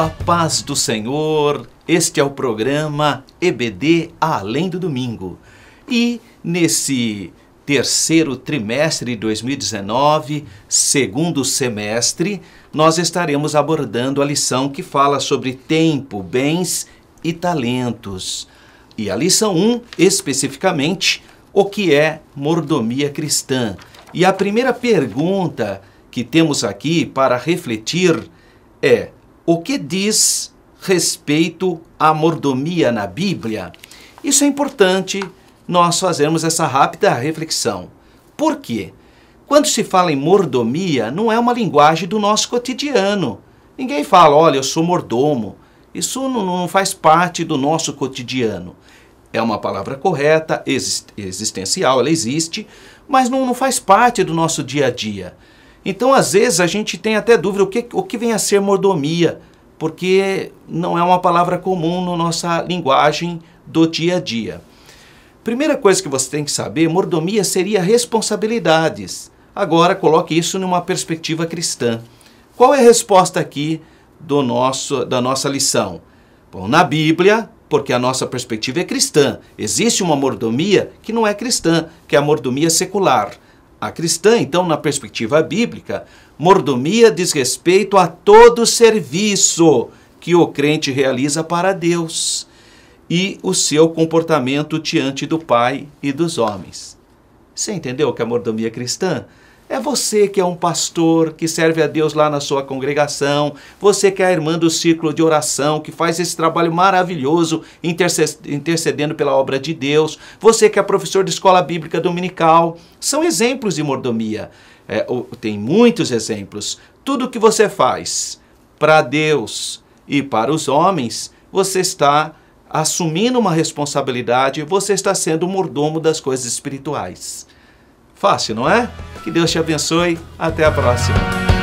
A paz do Senhor, este é o programa EBD Além do Domingo. E nesse terceiro trimestre de 2019, segundo semestre, nós estaremos abordando a lição que fala sobre tempo, bens e talentos. E a lição 1, especificamente, o que é mordomia cristã. E a primeira pergunta que temos aqui para refletir é: o que diz respeito à mordomia na Bíblia, isso é importante nós fazermos essa rápida reflexão. Por quê? Quando se fala em mordomia, não é uma linguagem do nosso cotidiano. Ninguém fala, olha, eu sou mordomo. Isso não faz parte do nosso cotidiano. É uma palavra correta, existencial, ela existe, mas não, não faz parte do nosso dia a dia. Então, às vezes, a gente tem até dúvida o que, o que vem a ser mordomia, porque não é uma palavra comum na nossa linguagem do dia a dia. Primeira coisa que você tem que saber, mordomia seria responsabilidades. Agora, coloque isso numa perspectiva cristã. Qual é a resposta aqui do nosso, da nossa lição? Bom, na Bíblia, porque a nossa perspectiva é cristã, existe uma mordomia que não é cristã, que é a mordomia secular. A cristã, então, na perspectiva bíblica, mordomia diz respeito a todo serviço que o crente realiza para Deus e o seu comportamento diante do Pai e dos homens. Você entendeu o que é mordomia cristã? É você que é um pastor, que serve a Deus lá na sua congregação, você que é a irmã do círculo de oração, que faz esse trabalho maravilhoso intercedendo pela obra de Deus, você que é professor de escola bíblica dominical. São exemplos de mordomia. É, tem muitos exemplos. Tudo que você faz para Deus e para os homens, você está assumindo uma responsabilidade, você está sendo mordomo das coisas espirituais. Fácil, não é? Que Deus te abençoe. Até a próxima.